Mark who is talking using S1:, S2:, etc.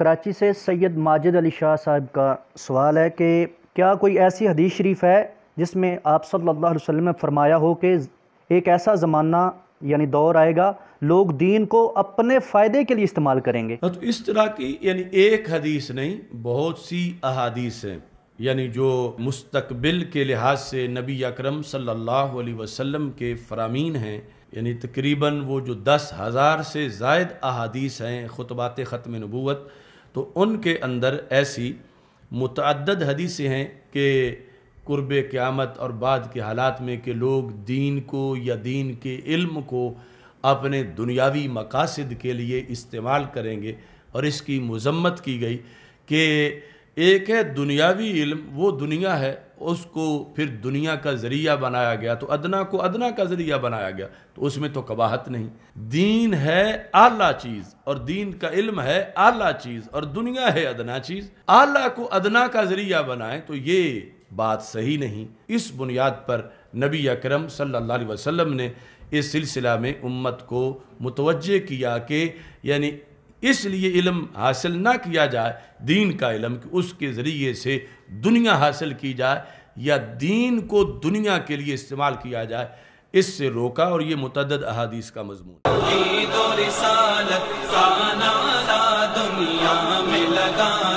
S1: कराची से सैयद माजिद अली शाह साहब का सवाल है कि क्या कोई ऐसी हदीस शरीफ है जिसमें आप सल्लल्लाहु अलैहि वसल्लम ने फरमाया हो कि एक ऐसा ज़माना यानी दौर आएगा लोग दीन को अपने फ़ायदे के लिए इस्तेमाल करेंगे हाँ,
S2: तो इस तरह की यानी एक हदीस नहीं बहुत सी अहादीस हैं यानी जो मुस्तकबिल के लिहाज से नबी अकरम सल्लल्लाहु अलैहि वसल्लम के फरामीन हैं यानी तकरीबन वो जो दस हज़ार से जायद अहादीस हैं ख़ुतबात ख़त्म नबूत तो उनके अंदर ऐसी मतदद हदीसें हैं कि कुर्ब क़्यामत और बाद के हालात में कि लोग दीन को या दीन के इल्म को अपने दुनियावी मकासद के लिए इस्तेमाल करेंगे और इसकी मजम्मत की गई कि एक है दुनियावी इल्म वो दुनिया है उसको फिर दुनिया का ज़रिया बनाया गया तो अदना को अदना का ज़रिया बनाया गया तो उसमें तो कबाहत नहीं दीन है आला चीज़ और दीन का इल्म है आला चीज़ और दुनिया है अदना चीज़ आला को अदना का ज़रिया बनाएं तो ये बात सही नहीं इस बुनियाद पर नबी अकरम सल्ला वसलम ने इस सिलसिला में उम्मत को मुतवजह किया कि यानी इसलिए इलम हासिल ना किया जाए दीन का इलम कि उसके ज़रिए से दुनिया हासिल की जाए या दीन को दुनिया के लिए इस्तेमाल किया जाए इससे रोका और ये मुतद अहादीस का
S3: मजमून दुनिया में लगा